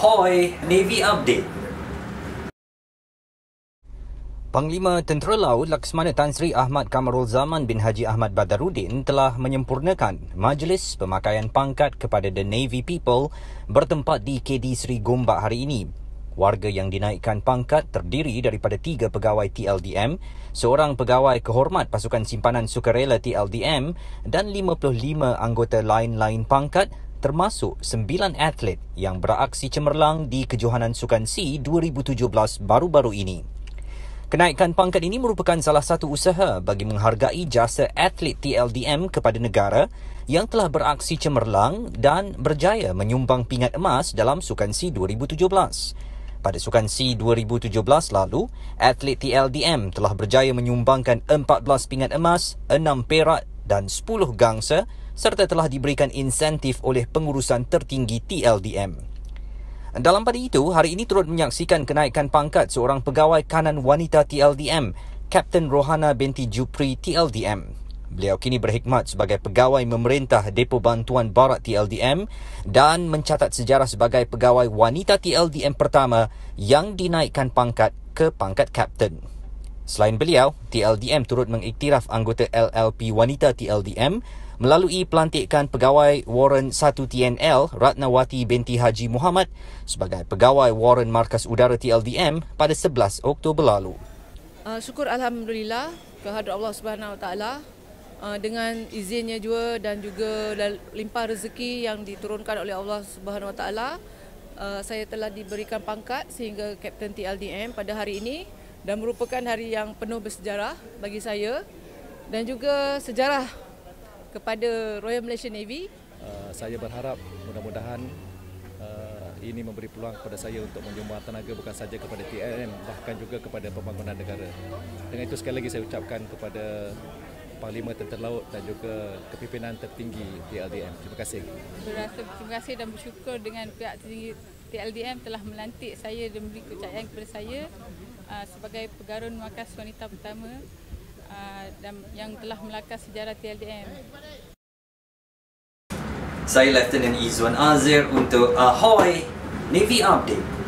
Ahoy Navy Update Panglima Tentera Laut Laksamana Tan Sri Ahmad Kamarul Zaman bin Haji Ahmad Badarudin telah menyempurnakan majlis pemakaian pangkat kepada the Navy people bertempat di KD Sri Gombak hari ini. Warga yang dinaikkan pangkat terdiri daripada tiga pegawai TLDM, seorang pegawai kehormat pasukan simpanan sukarela TLDM dan 55 anggota lain-lain pangkat termasuk sembilan atlet yang beraksi cemerlang di Kejohanan Sukan C 2017 baru-baru ini. Kenaikan pangkat ini merupakan salah satu usaha bagi menghargai jasa atlet TLDM kepada negara yang telah beraksi cemerlang dan berjaya menyumbang pingat emas dalam Sukan C 2017. Pada Sukan C 2017 lalu, atlet TLDM telah berjaya menyumbangkan 14 pingat emas, 6 perak dan 10 gangsa serta telah diberikan insentif oleh pengurusan tertinggi TLDM. Dalam pada itu, hari ini turut menyaksikan kenaikan pangkat seorang pegawai kanan wanita TLDM, Kapten Rohana binti Jupri TLDM. Beliau kini berkhidmat sebagai pegawai memerintah Depo Bantuan Barat TLDM dan mencatat sejarah sebagai pegawai wanita TLDM pertama yang dinaikkan pangkat ke pangkat kapten. Selain beliau, TLDM turut mengiktiraf anggota LLP Wanita TLDM melalui pelantikan pegawai Warren 1 TNL Ratnawati binti Haji Muhammad sebagai pegawai Warren Markas Udara TLDM pada 11 Oktober lalu. Uh, syukur alhamdulillah kehadrat Allah Subhanahu Taala uh, dengan izinnya juga dan juga limpah rezeki yang diturunkan oleh Allah Subhanahu Wa uh, saya telah diberikan pangkat sehingga Kapten TLDM pada hari ini dan merupakan hari yang penuh bersejarah bagi saya dan juga sejarah kepada Royal Malaysian Navy. Uh, saya berharap mudah-mudahan uh, ini memberi peluang kepada saya untuk menyumbang tenaga bukan saja kepada TNM bahkan juga kepada pembangunan negara. Dengan itu sekali lagi saya ucapkan kepada Parlimen Tentera Laut dan juga kepimpinan tertinggi di LDM. Terima kasih. Terima kasih dan bersyukur dengan pihak tertinggi TLDM telah melantik saya dan memberi kepercayaan kepada saya ah, sebagai pegarun markas wanita pertama ah, dan yang telah melakar sejarah TLDM. Saya Lieutenant Izwan Azir untuk Ahoy Navy Update.